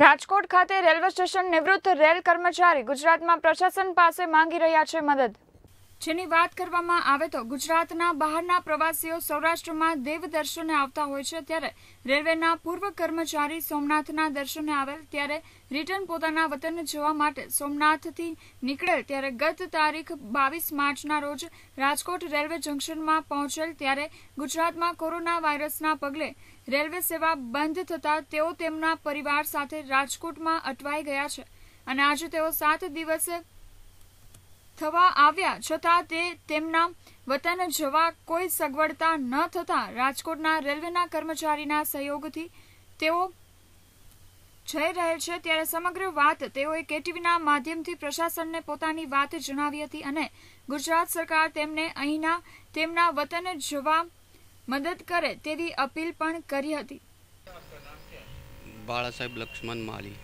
રાજકોટ ખાતે railway station નિવૃત્ત rail કર્મચારી ગુજરાતમાં પ્રશાસન પાસે માંગી રહ્યા છે મદદ જેની વાત કરવામાં આવે તો ગુજરાતના બહારના પ્રવાસીઓ સૌરાષ્ટ્રમાં દેવ દર્શને આવતા હોય છે ત્યારે રેલવેના પૂર્વ કર્મચારી સોમનાથના દર્શને આવેલ ત્યારે રિટર્ન પોતાના વતન જવા માટે સોમનાથથી નીકળેલ ત્યારે ગત તારીખ બાવીસ માર્ચના રોજ રાજકોટ રેલવે જંકશનમાં પહોંચેલ ત્યારે ગુજરાતમાં કોરોના વાયરસના પગલે રેલવે સેવા બંધ થતાં તેઓ તેમના પરિવાર સાથે રાજકોટમાં અટવાઈ ગયા છે અને આજે તેઓ સાત દિવસ થવા આવ્યા છતાં તે તેમના વતન જવા કોઈ સગવડતા ન થતા રાજકોટના રેલવેના કર્મચારીના સહયોગથી તેઓ જઈ રહે છે ત્યારે સમગ્ર વાત તેઓએ કેટીવીના માધ્યમથી પ્રશાસનને પોતાની વાત જણાવી હતી અને ગુજરાત સરકાર તેમને અહીંના તેમના વતન જવા મદદ કરે તેવી અપીલ પણ કરી હતી બાળાસાહેબ લક્ષ્મણ માલી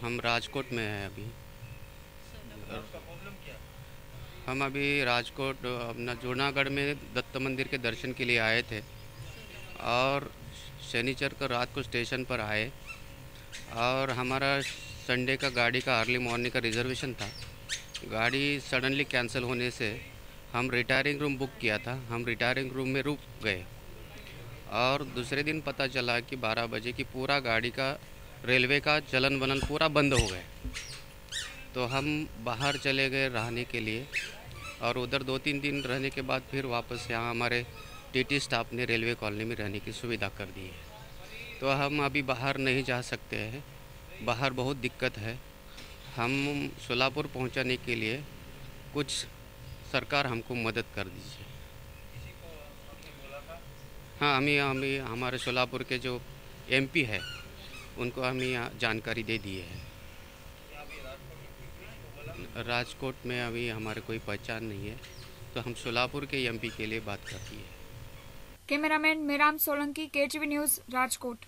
हम राजकोट में हैं अभी हम अभी राजकोट अपना जूनागढ़ में दत्त मंदिर के दर्शन के लिए आए थे और शनिचर को रात को स्टेशन पर आए और हमारा संडे का गाड़ी का अर्ली मॉर्निंग का रिजर्वेशन था गाड़ी सडनली कैंसिल होने से हम रिटायरिंग रूम बुक किया था हम रिटायरिंग रूम में रुक गए और दूसरे दिन पता चला कि 12 बजे की पूरा गाड़ी का रेलवे का चलन वलन पूरा बंद हो गया तो हम बाहर चले गए रहने के लिए और उधर दो तीन दिन रहने के बाद फिर वापस यहाँ हमारे टीटी स्टाफ ने रेलवे कॉलोनी में रहने की सुविधा कर दी है तो हम अभी बाहर नहीं जा सकते हैं बाहर बहुत दिक्कत है हम सोलापुर पहुँचाने के लिए कुछ सरकार हमको मदद कर दीजिए हाँ हमें हमें हमारे सोलापुर के जो एमपी है उनको हमें यहाँ जानकारी दे दिए है राजकोट में अभी हमारे कोई पहचान नहीं है तो हम सोलापुर के एमपी के लिए बात करती है cameraman Meram Solanki KGV news Rajkot